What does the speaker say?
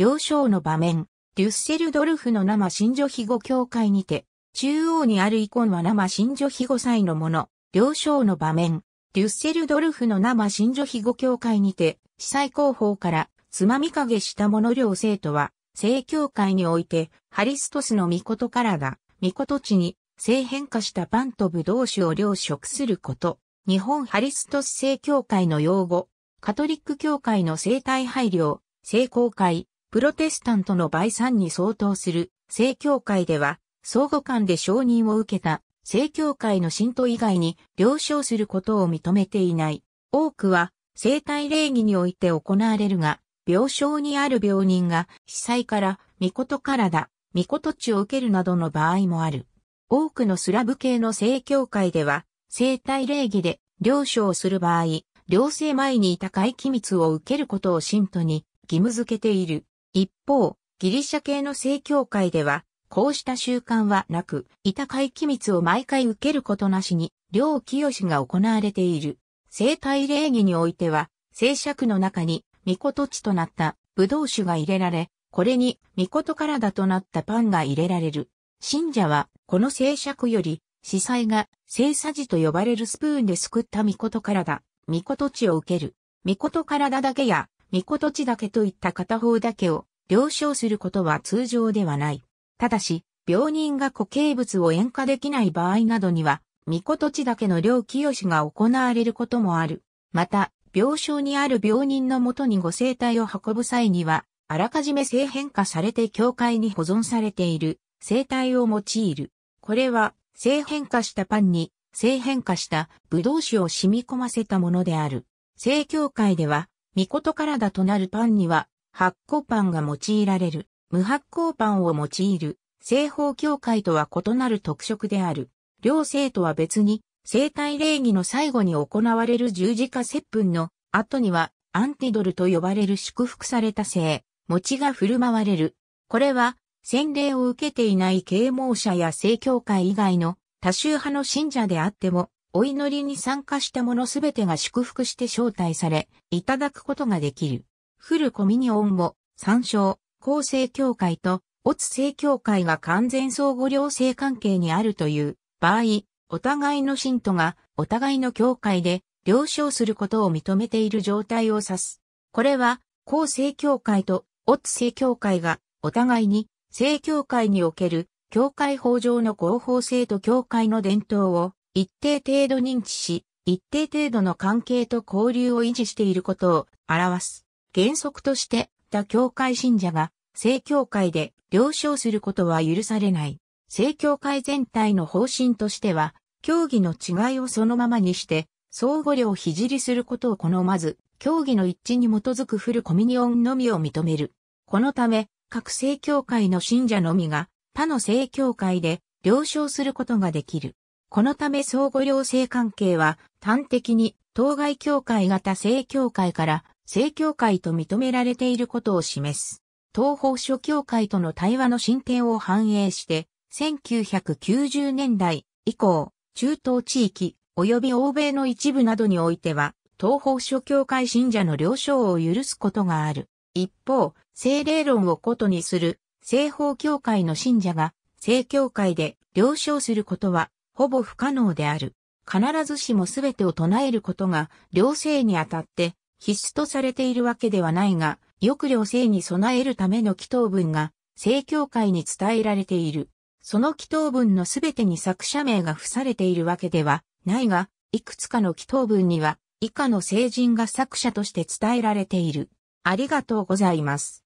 幼少の場面、デュッセルドルフの生新女庇護協会にて、中央にあるイコンは生新女庇護祭のもの、幼少の場面、デュッセルドルフの生新女庇護教会にて、司祭広報からつまみ影した者両生徒は、聖教会において、ハリストスの御事からが、御事地に、性変化したパンとブドウ酒を両食すること。日本ハリストス聖教会の用語、カトリック教会の生態配慮、聖公会、プロテスタントの倍産に相当する正教会では、相互間で承認を受けた正教会の信徒以外に了承することを認めていない。多くは生体礼儀において行われるが、病床にある病人が被災から御事体、御事地を受けるなどの場合もある。多くのスラブ系の正教会では、生体礼儀で了承する場合、両性前にいた会期密を受けることを信徒に義務付けている。一方、ギリシャ系の正教会では、こうした習慣はなく、板会機密を毎回受けることなしに、両清が行われている。生体礼儀においては、聖尺の中に、御事地となった葡萄酒が入れられ、これに御事体となったパンが入れられる。信者は、この聖尺より、司祭が聖査事と呼ばれるスプーンですくった御事体、御事地を受ける。御事体だけや、御事地だけといった片方だけを了承することは通常ではない。ただし、病人が固形物を塩化できない場合などには、御事地だけの量清しが行われることもある。また、病床にある病人のもとにご生体を運ぶ際には、あらかじめ性変化されて教会に保存されている生体を用いる。これは、性変化したパンに性変化したブドウ酒を染み込ませたものである。正教会では、みことからだとなるパンには、発酵パンが用いられる。無発酵パンを用いる、正方協会とは異なる特色である。両性とは別に、生体礼儀の最後に行われる十字架接吻の後には、アンティドルと呼ばれる祝福された性、餅が振る舞われる。これは、洗礼を受けていない啓蒙者や正教会以外の多宗派の信者であっても、お祈りに参加した者すべてが祝福して招待され、いただくことができる。フルコミニオンも、参照、厚生協会と、オツ正教会が完全相互良性関係にあるという場合、お互いの信徒がお互いの教会で了承することを認めている状態を指す。これは、公正教会とオツ正教会がお互いに正教会における教会法上の合法性と教会の伝統を一定程度認知し、一定程度の関係と交流を維持していることを表す。原則として、他教会信者が、正教会で了承することは許されない。正教会全体の方針としては、教義の違いをそのままにして、相互量をひじりすることを好まず、教義の一致に基づくフルコミニオンのみを認める。このため、各正教会の信者のみが、他の正教会で了承することができる。このため相互両性関係は端的に当該協会型性協会から性協会と認められていることを示す。東方諸協会との対話の進展を反映して、1990年代以降、中東地域及び欧米の一部などにおいては、東方諸教会信者の了承を許すことがある。一方、聖霊論をことにする西方教会の信者が、正教会で了承することはほぼ不可能である。必ずしも全てを唱えることが、両性にあたって必須とされているわけではないが、よく両性に備えるための祈祷文が、正教会に伝えられている。その祈祷文の全てに作者名が付されているわけではないが、いくつかの祈祷文には、以下の聖人が作者として伝えられている。ありがとうございます。